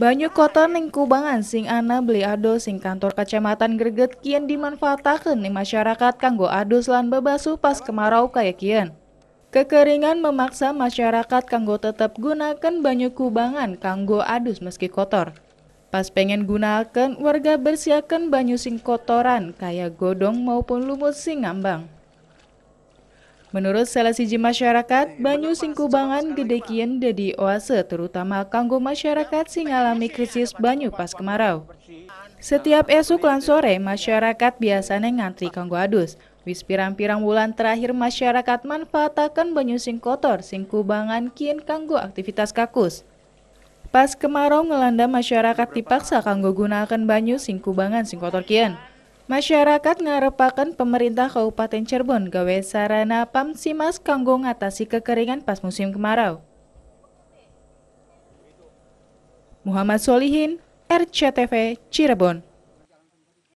Banyu kota ning kubangan sing ana beli ado sing kantor kecamatan Greget kian dimanfaatkan ning masyarakat kanggo adus lan bebasu pas kemarau kaya kian. Kekeringan memaksa masyarakat kanggo tetap gunakan banyu kubangan kanggo adus meski kotor. Pas pengen gunakan, warga bersiakan banyu sing kotoran kaya godong maupun lumut sing ngambang. Menurut salah siji masyarakat, iya, banyu singkubangan gede kian dadi oase terutama kanggo masyarakat sing alami krisis banyu pas kemarau. Setiap esok lan sore, masyarakat biasanya ngantri kanggo adus. Wis pirang-pirang bulan terakhir masyarakat manfaatakan banyu singkotor singkubangan kian kanggo aktivitas kakus. Pas kemarau ngelanda masyarakat dipaksa kanggo gunakan banyu singkubangan singkotor kian. Masyarakat mengharapkan pemerintah Kabupaten Cirebon gawe sarana pamsimas kanggo ngatasi kekeringan pas musim kemarau. Muhammad Solihin, RCTV Cirebon.